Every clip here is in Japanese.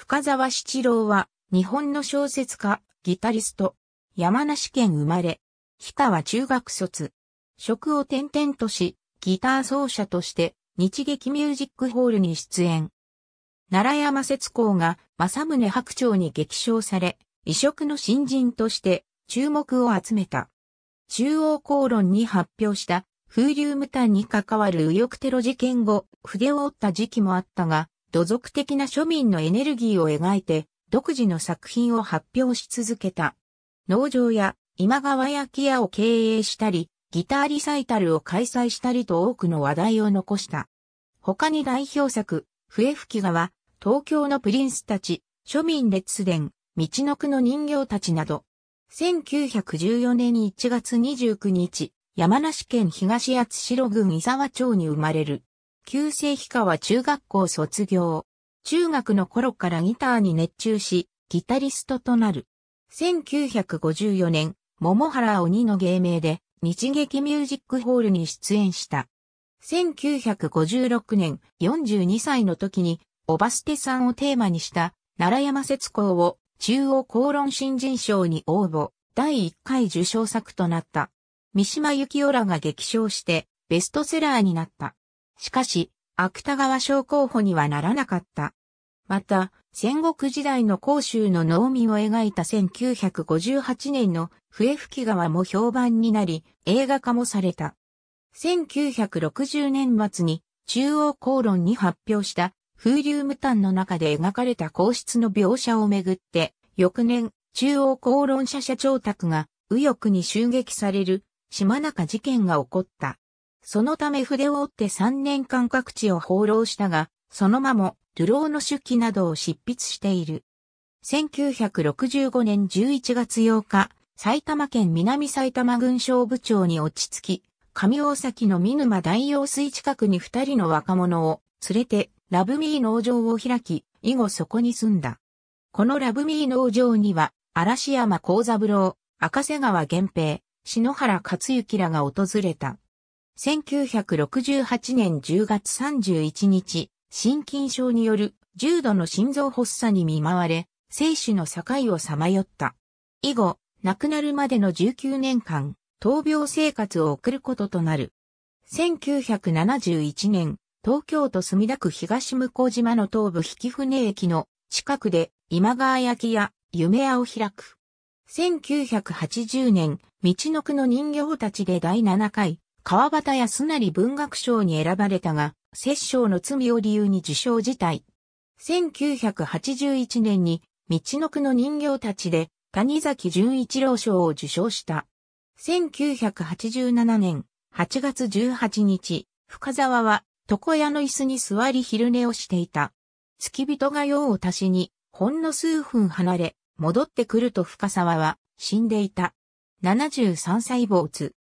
深沢七郎は、日本の小説家、ギタリスト、山梨県生まれ、日川中学卒、職を転々とし、ギター奏者として、日劇ミュージックホールに出演。奈良山節公が正宗白鳥に激賞され、異色の新人として注目を集めた。中央公論に発表した風流無端に関わる右翼テロ事件後、筆を折った時期もあったが、土俗的な庶民のエネルギーを描いて、独自の作品を発表し続けた。農場や今川焼き屋を経営したり、ギターリサイタルを開催したりと多くの話題を残した。他に代表作、笛吹川、東京のプリンスたち、庶民列伝、道の区の人形たちなど、1914年1月29日、山梨県東八代郡伊沢町に生まれる。旧世紀は中学校卒業。中学の頃からギターに熱中し、ギタリストとなる。1954年、桃原鬼の芸名で、日劇ミュージックホールに出演した。1956年、42歳の時に、オバステさんをテーマにした、奈良山節子を、中央公論新人賞に応募、第1回受賞作となった。三島幸男らが激賞して、ベストセラーになった。しかし、芥川賞候補にはならなかった。また、戦国時代の甲州の農民を描いた1958年の笛吹川も評判になり、映画化もされた。1960年末に中央公論に発表した風流無端の中で描かれた皇室の描写をめぐって、翌年、中央公論社社長宅が右翼に襲撃される島中事件が起こった。そのため筆を折って3年間各地を放浪したが、そのまま、流浪の出記などを執筆している。1965年11月8日、埼玉県南埼玉郡商部長に落ち着き、上大崎の見沼大用水近くに二人の若者を連れて、ラブミー農場を開き、以後そこに住んだ。このラブミー農場には、嵐山幸三郎、赤瀬川源平、篠原克之らが訪れた。1968年10月31日、心筋症による重度の心臓発作に見舞われ、生死の境をさまよった。以後、亡くなるまでの19年間、闘病生活を送ることとなる。1971年、東京都墨田区東向島の東部引船駅の近くで今川焼きや夢屋を開く。1980年、道の区の人形たちで第7回川端康成文学賞に選ばれたが、摂政の罪を理由に受賞辞退。1981年に、道の区の人形たちで、谷崎潤一郎賞を受賞した。1987年8月18日、深沢は床屋の椅子に座り昼寝をしていた。付き人が用を足しに、ほんの数分離れ、戻ってくると深沢は死んでいた。73歳坊主。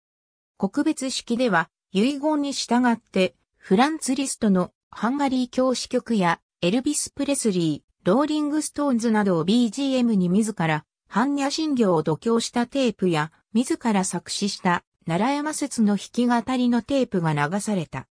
国別式では、遺言に従って、フランツ・リストのハンガリー教師曲や、エルビス・プレスリー、ローリング・ストーンズなどを BGM に自ら、般若心経を度胸したテープや、自ら作詞した奈良山説の弾き語りのテープが流された。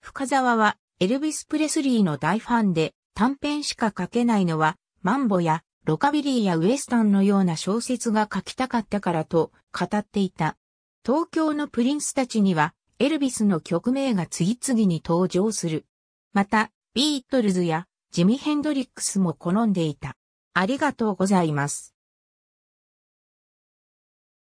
深沢は、エルビス・プレスリーの大ファンで、短編しか書けないのは、マンボや、ロカビリーやウエスタンのような小説が書きたかったからと語っていた。東京のプリンスたちには、エルビスの曲名が次々に登場する。また、ビートルズやジミヘンドリックスも好んでいた。ありがとうございます。